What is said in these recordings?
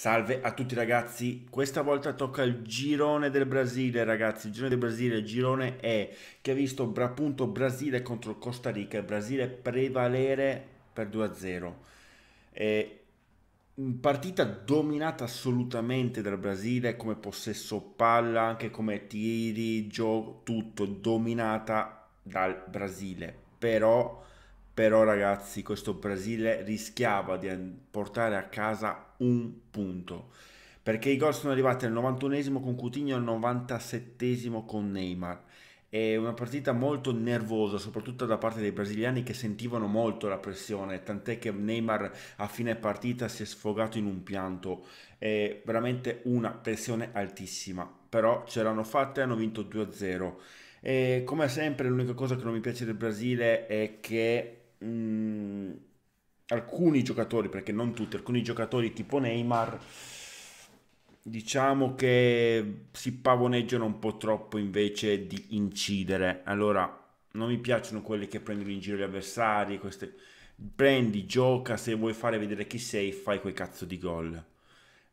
Salve a tutti ragazzi, questa volta tocca il girone del Brasile ragazzi, il girone del Brasile, il girone E che ha visto appunto Brasile contro Costa Rica, il Brasile prevalere per 2-0. Eh, partita dominata assolutamente dal Brasile come possesso palla, anche come tiri, gioco, tutto dominata dal Brasile, però però ragazzi, questo Brasile rischiava di portare a casa un punto. Perché i gol sono arrivati al 91esimo con Coutinho e al 97esimo con Neymar. È una partita molto nervosa, soprattutto da parte dei brasiliani che sentivano molto la pressione, tant'è che Neymar a fine partita si è sfogato in un pianto. È veramente una pressione altissima, però ce l'hanno fatta e hanno vinto 2-0. E come sempre l'unica cosa che non mi piace del Brasile è che mh, mm, alcuni giocatori, perché non tutti, alcuni giocatori tipo Neymar, diciamo che si pavoneggiano un po' troppo invece di incidere. Allora, non mi piacciono quelli che prendono in giro gli avversari, queste... prendi, gioca, se vuoi fare vedere chi sei, fai quei cazzo di gol.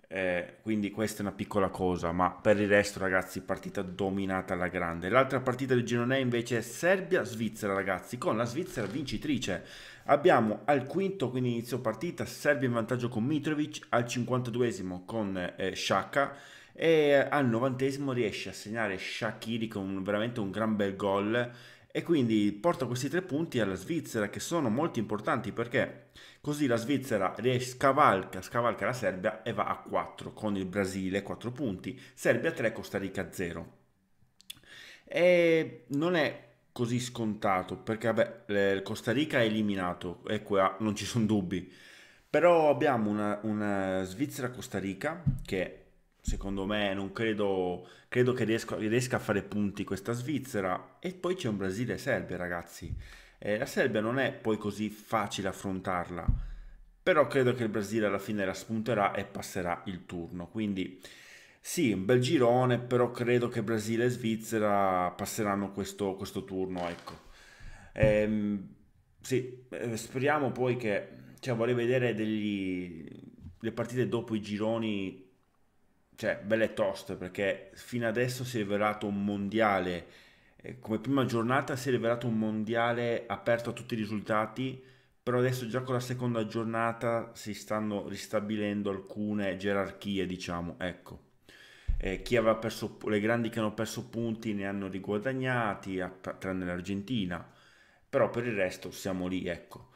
Eh, quindi questa è una piccola cosa, ma per il resto ragazzi partita dominata alla grande. L'altra partita del girone invece è Serbia-Svizzera ragazzi, con la Svizzera vincitrice. Abbiamo al quinto, quindi inizio partita, Serbia in vantaggio con Mitrovic, al 52esimo con eh, Sciacca e al 90esimo riesce a segnare Shakiri con veramente un gran bel gol e quindi porta questi tre punti alla Svizzera che sono molto importanti perché così la Svizzera scavalca, scavalca la Serbia e va a 4 con il Brasile 4 punti, Serbia 3, Costa Rica 0. E non è così scontato perché vabbè, Costa Rica è eliminato e non ci sono dubbi. Però abbiamo una, una Svizzera-Costa Rica che secondo me, non credo, credo che riesca, riesca, a fare punti questa Svizzera. E poi c'è un Brasile-Serbia, e ragazzi. Eh, la Serbia non è poi così facile affrontarla, però credo che il Brasile alla fine la spunterà e passerà il turno. Quindi sì, un bel girone, però credo che Brasile e Svizzera passeranno questo, questo turno, ecco. Ehm, sì, eh, speriamo poi che... Cioè, vorrei vedere degli, le partite dopo i gironi cioè, belle toste perché fino adesso si è rivelato un mondiale, eh, come prima giornata si è rivelato un mondiale aperto a tutti i risultati, però adesso già con la seconda giornata si stanno ristabilendo alcune gerarchie, diciamo, ecco. Eh, chi aveva perso, le grandi che hanno perso punti ne hanno riguadagnati, tranne l'Argentina, però per il resto siamo lì, ecco.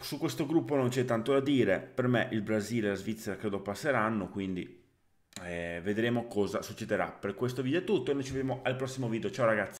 su questo gruppo non c'è tanto da dire, per me il Brasile e la Svizzera credo passeranno, quindi eh, vedremo cosa succederà. Per questo video è tutto e noi ci vediamo al prossimo video. Ciao ragazzi!